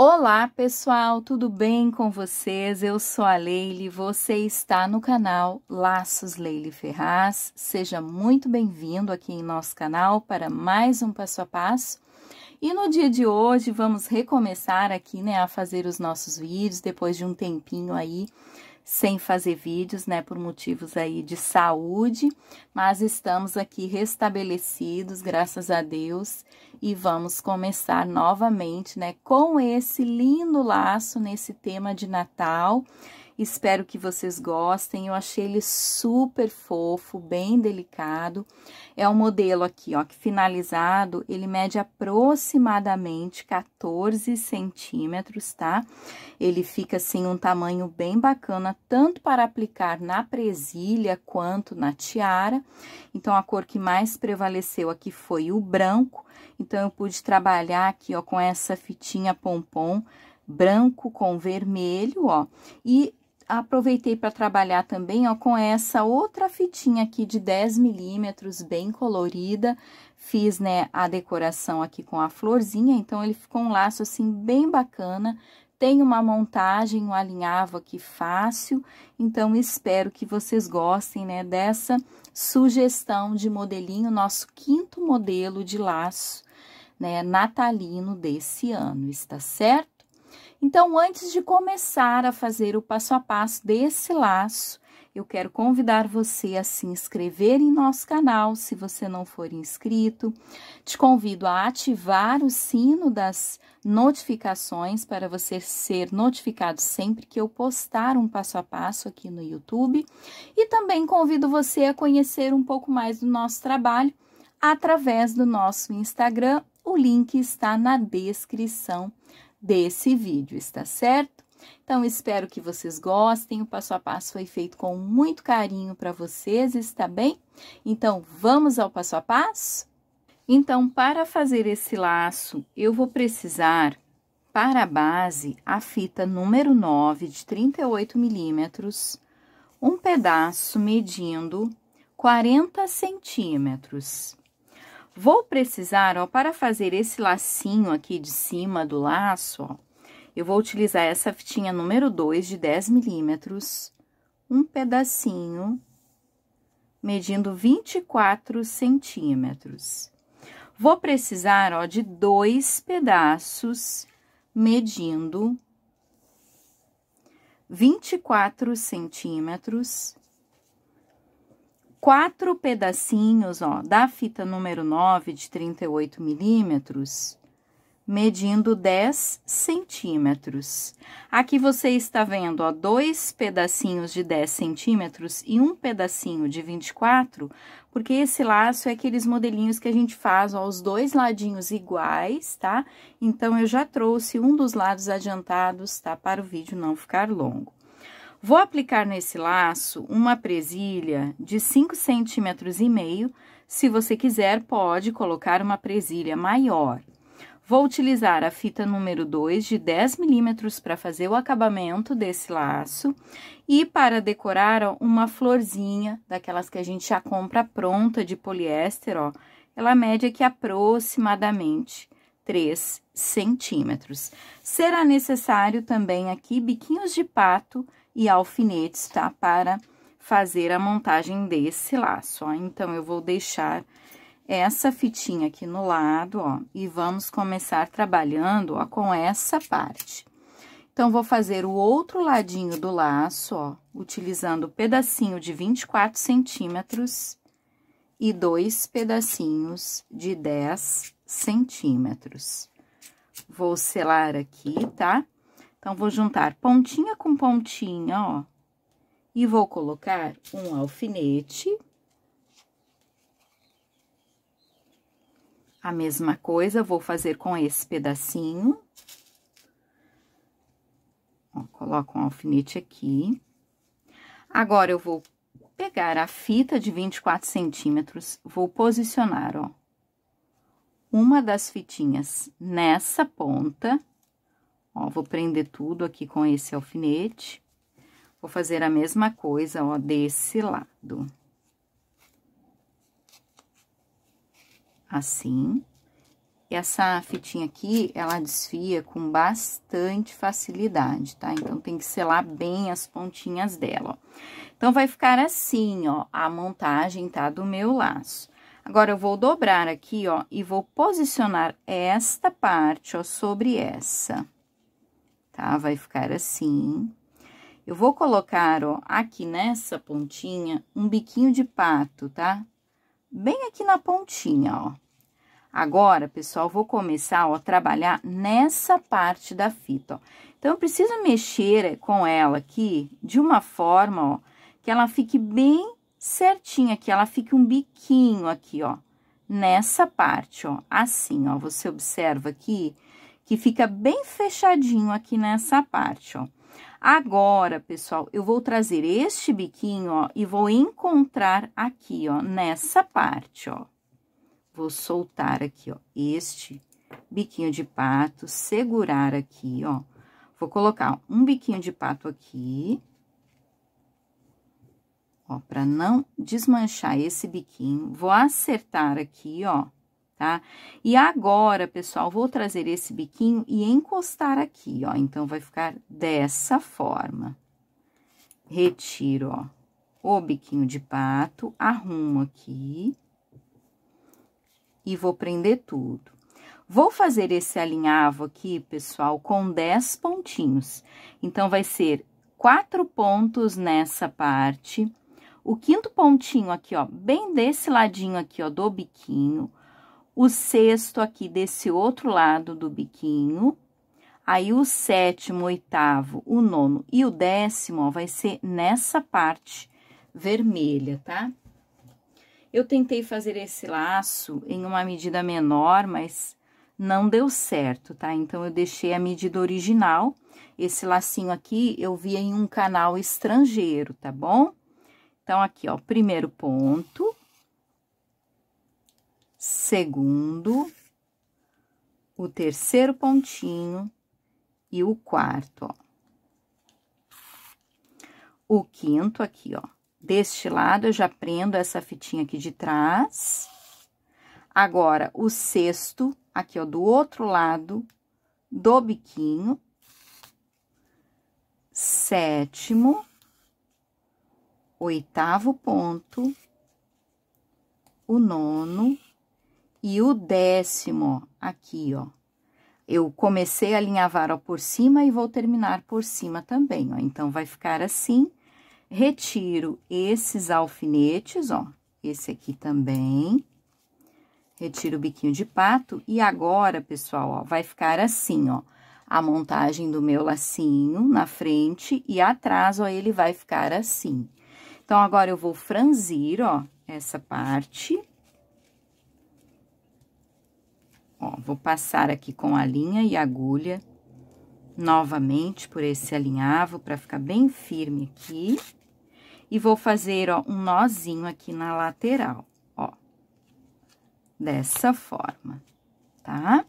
Olá pessoal, tudo bem com vocês? Eu sou a Leile, você está no canal Laços Leile Ferraz. Seja muito bem-vindo aqui em nosso canal para mais um passo a passo. E no dia de hoje vamos recomeçar aqui, né, a fazer os nossos vídeos depois de um tempinho aí sem fazer vídeos, né, por motivos aí de saúde, mas estamos aqui restabelecidos, graças a Deus, e vamos começar novamente, né, com esse lindo laço nesse tema de Natal Espero que vocês gostem. Eu achei ele super fofo, bem delicado. É um modelo aqui, ó, que finalizado, ele mede aproximadamente 14 centímetros, tá? Ele fica, assim, um tamanho bem bacana, tanto para aplicar na presilha quanto na tiara. Então, a cor que mais prevaleceu aqui foi o branco. Então, eu pude trabalhar aqui, ó, com essa fitinha pompom branco com vermelho, ó. E aproveitei para trabalhar também ó, com essa outra fitinha aqui de 10 milímetros, bem colorida. Fiz, né, a decoração aqui com a florzinha, então ele ficou um laço, assim, bem bacana. Tem uma montagem, um alinhavo aqui fácil, então espero que vocês gostem, né, dessa sugestão de modelinho, nosso quinto modelo de laço, né, natalino desse ano, está certo? Então, antes de começar a fazer o passo a passo desse laço, eu quero convidar você a se inscrever em nosso canal, se você não for inscrito. Te convido a ativar o sino das notificações para você ser notificado sempre que eu postar um passo a passo aqui no YouTube. E também convido você a conhecer um pouco mais do nosso trabalho através do nosso Instagram. O link está na descrição desse vídeo, está certo? Então, espero que vocês gostem. O passo a passo foi feito com muito carinho para vocês, está bem? Então, vamos ao passo a passo? Então, para fazer esse laço, eu vou precisar, para a base, a fita número 9 de 38 milímetros, um pedaço medindo 40 centímetros. Vou precisar, ó, para fazer esse lacinho aqui de cima do laço, ó, eu vou utilizar essa fitinha número 2 de 10 milímetros, um pedacinho, medindo 24 centímetros. Vou precisar, ó, de dois pedaços, medindo 24 centímetros, quatro pedacinhos ó, da fita número 9 de 38 milímetros, medindo 10 centímetros. Aqui você está vendo ó, dois pedacinhos de 10 centímetros e um pedacinho de 24, porque esse laço é aqueles modelinhos que a gente faz ó, os dois ladinhos iguais, tá? Então, eu já trouxe um dos lados adiantados, tá? Para o vídeo não ficar longo. Vou aplicar nesse laço uma presilha de 5 centímetros e meio. Se você quiser, pode colocar uma presilha maior. Vou utilizar a fita número 2 de 10 milímetros para fazer o acabamento desse laço e para decorar ó, uma florzinha, daquelas que a gente já compra pronta de poliéster, ó. Ela mede aqui aproximadamente 3 centímetros. Será necessário também aqui biquinhos de pato e alfinetes, tá? Para fazer a montagem desse laço, ó. Então, eu vou deixar essa fitinha aqui no lado, ó, e vamos começar trabalhando, ó, com essa parte. Então, vou fazer o outro ladinho do laço, ó, utilizando o pedacinho de 24 centímetros e dois pedacinhos de 10 centímetros. Vou selar aqui, tá? Tá? Então, vou juntar pontinha com pontinha, ó. E vou colocar um alfinete. A mesma coisa vou fazer com esse pedacinho. Ó, coloco um alfinete aqui. Agora, eu vou pegar a fita de 24 centímetros, vou posicionar, ó, uma das fitinhas nessa ponta Ó, vou prender tudo aqui com esse alfinete. Vou fazer a mesma coisa, ó, desse lado. Assim. E essa fitinha aqui, ela desfia com bastante facilidade, tá? Então, tem que selar bem as pontinhas dela, ó. Então, vai ficar assim, ó, a montagem, tá? Do meu laço. Agora, eu vou dobrar aqui, ó, e vou posicionar esta parte, ó, sobre essa tá? Vai ficar assim. Eu vou colocar, ó, aqui nessa pontinha, um biquinho de pato, tá? Bem aqui na pontinha, ó. Agora, pessoal, vou começar, ó, a trabalhar nessa parte da fita, ó. Então, eu preciso mexer com ela aqui de uma forma, ó, que ela fique bem certinha aqui, ela fique um biquinho aqui, ó, nessa parte, ó, assim, ó. Você observa aqui que fica bem fechadinho aqui nessa parte, ó. Agora, pessoal, eu vou trazer este biquinho, ó, e vou encontrar aqui, ó, nessa parte, ó. Vou soltar aqui, ó, este biquinho de pato, segurar aqui, ó. Vou colocar um biquinho de pato aqui, ó, para não desmanchar esse biquinho. Vou acertar aqui, ó, tá? E agora, pessoal, vou trazer esse biquinho e encostar aqui, ó. Então, vai ficar dessa forma. Retiro, ó, o biquinho de pato, arrumo aqui. E vou prender tudo. Vou fazer esse alinhavo aqui, pessoal, com 10 pontinhos. Então, vai ser quatro pontos nessa parte. O quinto pontinho aqui, ó, bem desse ladinho aqui, ó, do biquinho o sexto aqui desse outro lado do biquinho, aí o sétimo, oitavo, o nono e o décimo, ó, vai ser nessa parte vermelha, tá? Eu tentei fazer esse laço em uma medida menor, mas não deu certo, tá? Então, eu deixei a medida original. Esse lacinho aqui, eu vi em um canal estrangeiro, tá bom? Então, aqui, ó, primeiro ponto, segundo, o terceiro pontinho e o quarto, ó. O quinto aqui, ó. Deste lado, eu já prendo essa fitinha aqui de trás. Agora, o sexto, aqui, ó, do outro lado do biquinho. Sétimo. Oitavo ponto. O nono e o décimo aqui, ó. Eu comecei a alinhavar ó, por cima e vou terminar por cima também, ó. Então, vai ficar assim. Retiro esses alfinetes, ó. Esse aqui também. Retiro o biquinho de pato. E agora, pessoal, ó, vai ficar assim, ó. A montagem do meu lacinho na frente e atrás, ó, ele vai ficar assim. Então, agora eu vou franzir, ó, essa parte Ó, vou passar aqui com a linha e a agulha novamente por esse alinhavo para ficar bem firme aqui. E vou fazer, ó, um nozinho aqui na lateral, ó. Dessa forma, tá?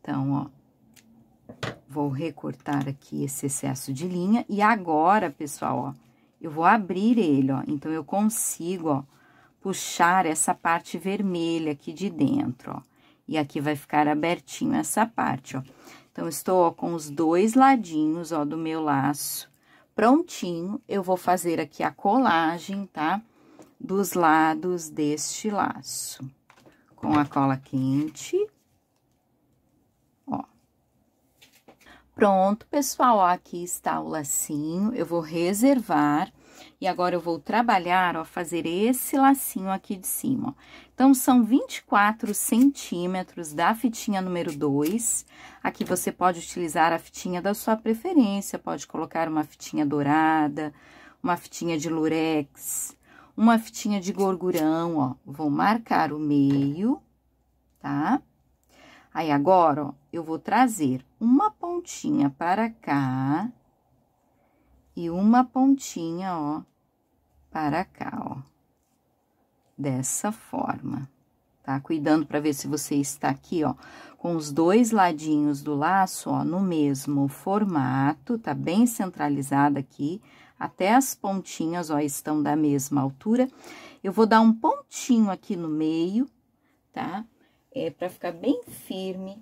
Então, ó, vou recortar aqui esse excesso de linha. E agora, pessoal, ó, eu vou abrir ele, ó. Então, eu consigo, ó, puxar essa parte vermelha aqui de dentro, ó. E aqui vai ficar abertinho essa parte, ó. Então, estou ó, com os dois ladinhos, ó, do meu laço prontinho. Eu vou fazer aqui a colagem, tá? Dos lados deste laço. Com a cola quente. Ó. Pronto, pessoal, ó, aqui está o lacinho. Eu vou reservar e agora, eu vou trabalhar, ó, fazer esse lacinho aqui de cima, ó. Então, são 24 centímetros da fitinha número 2. Aqui, você pode utilizar a fitinha da sua preferência, pode colocar uma fitinha dourada, uma fitinha de lurex, uma fitinha de gorgurão, ó. Vou marcar o meio, tá? Aí, agora, ó, eu vou trazer uma pontinha para cá e uma pontinha, ó, para cá, ó. Dessa forma, tá? Cuidando para ver se você está aqui, ó, com os dois ladinhos do laço, ó, no mesmo formato, tá bem centralizada aqui. Até as pontinhas, ó, estão da mesma altura. Eu vou dar um pontinho aqui no meio, tá? É para ficar bem firme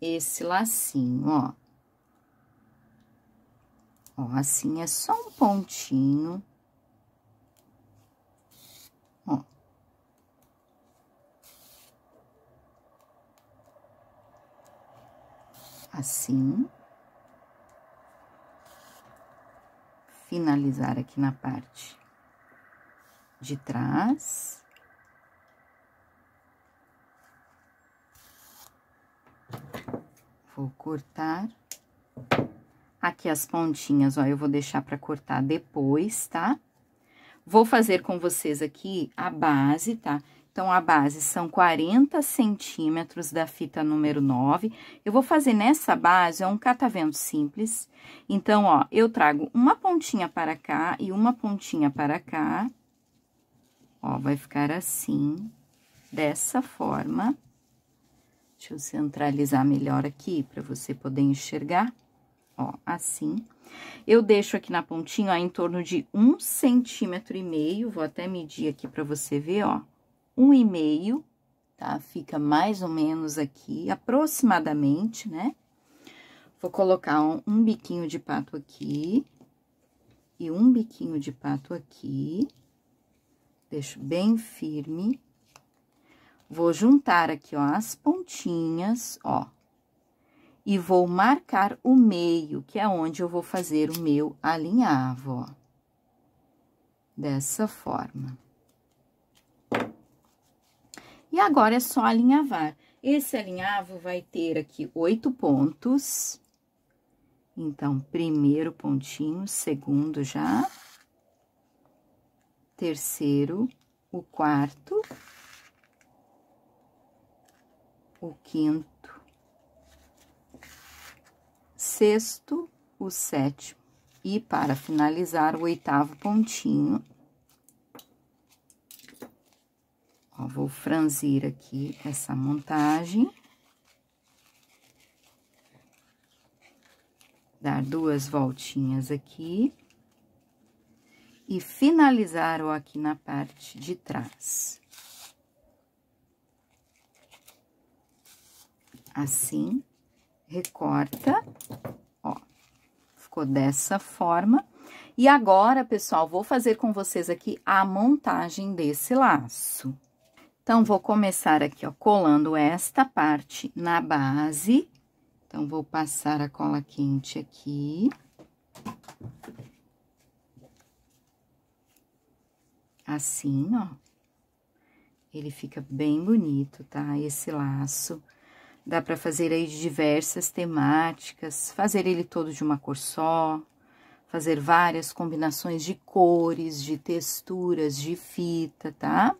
esse lacinho, ó. Ó, assim é só um pontinho. Ó. Assim. Finalizar aqui na parte de trás. Vou cortar. Aqui as pontinhas, ó, eu vou deixar para cortar depois, tá? Vou fazer com vocês aqui a base, tá? Então, a base são 40 centímetros da fita número 9. Eu vou fazer nessa base, é um catavento simples. Então, ó, eu trago uma pontinha para cá e uma pontinha para cá. Ó, vai ficar assim, dessa forma. Deixa eu centralizar melhor aqui, para você poder enxergar ó, assim. Eu deixo aqui na pontinha, ó, em torno de um centímetro e meio, vou até medir aqui pra você ver, ó, um e meio, tá? Fica mais ou menos aqui, aproximadamente, né? Vou colocar um, um biquinho de pato aqui e um biquinho de pato aqui. Deixo bem firme. Vou juntar aqui, ó, as pontinhas, ó, e vou marcar o meio, que é onde eu vou fazer o meu alinhavo, ó. Dessa forma. E agora é só alinhavar. Esse alinhavo vai ter aqui oito pontos. Então, primeiro pontinho, segundo já. Terceiro, o quarto. O quinto sexto, o sétimo e para finalizar o oitavo pontinho. Ó, vou franzir aqui essa montagem. Dar duas voltinhas aqui. E finalizar o aqui na parte de trás. Assim recorta, ó, ficou dessa forma. E agora, pessoal, vou fazer com vocês aqui a montagem desse laço. Então, vou começar aqui, ó, colando esta parte na base. Então, vou passar a cola quente aqui. Assim, ó. Ele fica bem bonito, tá? Esse laço. Dá para fazer aí de diversas temáticas, fazer ele todo de uma cor só, fazer várias combinações de cores, de texturas, de fita, tá?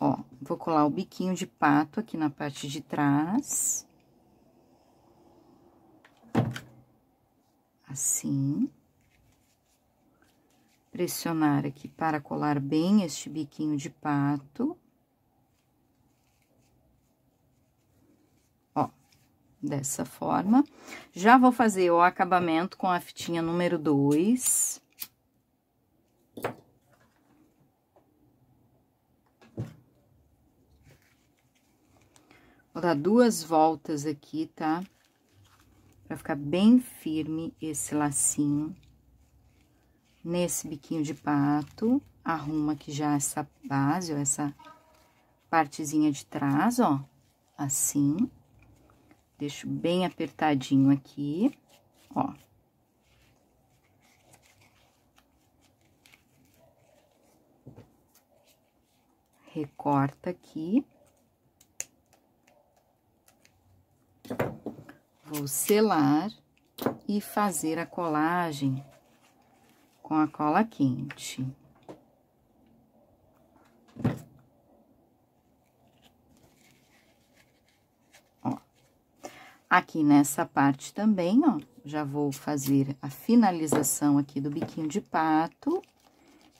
Ó, vou colar o biquinho de pato aqui na parte de trás. Assim. Pressionar aqui para colar bem este biquinho de pato. dessa forma. Já vou fazer o acabamento com a fitinha número 2. Vou dar duas voltas aqui, tá? Pra ficar bem firme esse lacinho. Nesse biquinho de pato, arruma aqui já essa base, ó, essa partezinha de trás, ó, assim. Deixo bem apertadinho aqui, ó. Recorta aqui. Vou selar e fazer a colagem com a cola quente. Aqui nessa parte também, ó, já vou fazer a finalização aqui do biquinho de pato.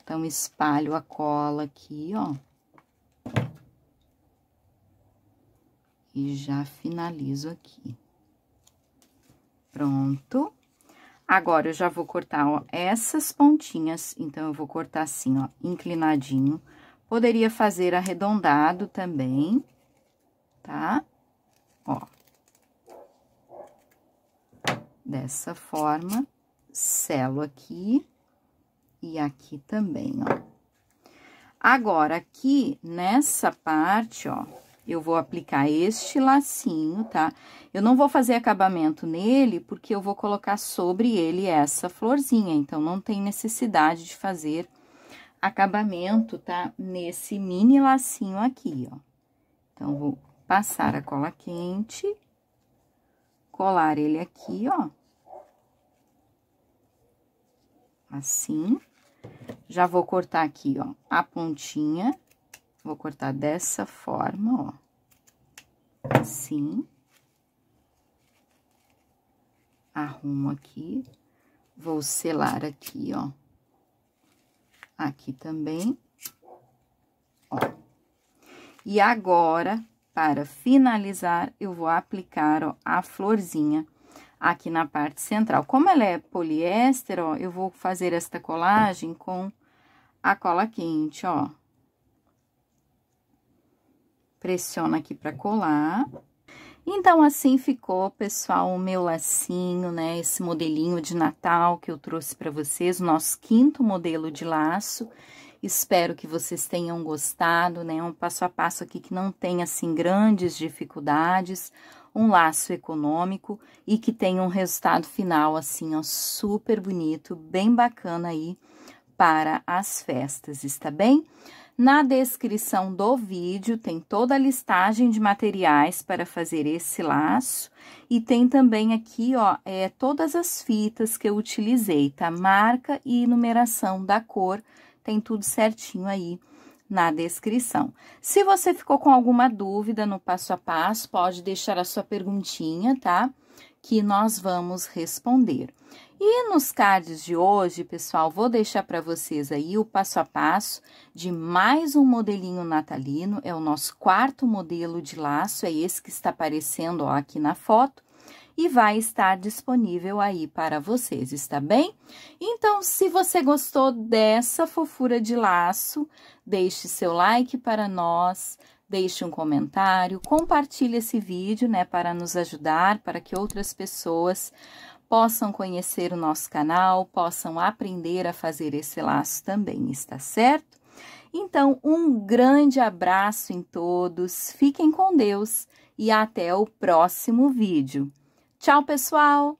Então, espalho a cola aqui, ó. E já finalizo aqui. Pronto. Agora, eu já vou cortar, ó, essas pontinhas. Então, eu vou cortar assim, ó, inclinadinho. Poderia fazer arredondado também, tá? Ó dessa forma, selo aqui e aqui também, ó. Agora, aqui nessa parte, ó, eu vou aplicar este lacinho, tá? Eu não vou fazer acabamento nele, porque eu vou colocar sobre ele essa florzinha, então não tem necessidade de fazer acabamento, tá? Nesse mini lacinho aqui, ó. Então, vou passar a cola quente, colar ele aqui, ó assim. Já vou cortar aqui, ó, a pontinha. Vou cortar dessa forma, ó. Assim. Arrumo aqui. Vou selar aqui, ó. Aqui também. Ó. E agora, para finalizar, eu vou aplicar, ó, a florzinha aqui na parte central. Como ela é poliéster, ó, eu vou fazer esta colagem com a cola quente, ó. Pressiona aqui para colar. Então, assim ficou, pessoal, o meu lacinho, né? Esse modelinho de Natal que eu trouxe para vocês, o nosso quinto modelo de laço. Espero que vocês tenham gostado, né? Um passo a passo aqui que não tem, assim, grandes dificuldades um laço econômico e que tenha um resultado final assim, ó, super bonito, bem bacana aí para as festas, está bem? Na descrição do vídeo tem toda a listagem de materiais para fazer esse laço e tem também aqui, ó, é, todas as fitas que eu utilizei, tá? Marca e numeração da cor, tem tudo certinho aí na descrição. Se você ficou com alguma dúvida no passo a passo, pode deixar a sua perguntinha, tá? Que nós vamos responder. E nos cards de hoje, pessoal, vou deixar para vocês aí o passo a passo de mais um modelinho natalino. É o nosso quarto modelo de laço, é esse que está aparecendo ó, aqui na foto e vai estar disponível aí para vocês, está bem? Então, se você gostou dessa fofura de laço, deixe seu like para nós, deixe um comentário, compartilhe esse vídeo, né, para nos ajudar, para que outras pessoas possam conhecer o nosso canal, possam aprender a fazer esse laço também, está certo? Então, um grande abraço em todos, fiquem com Deus e até o próximo vídeo. Tchau, pessoal!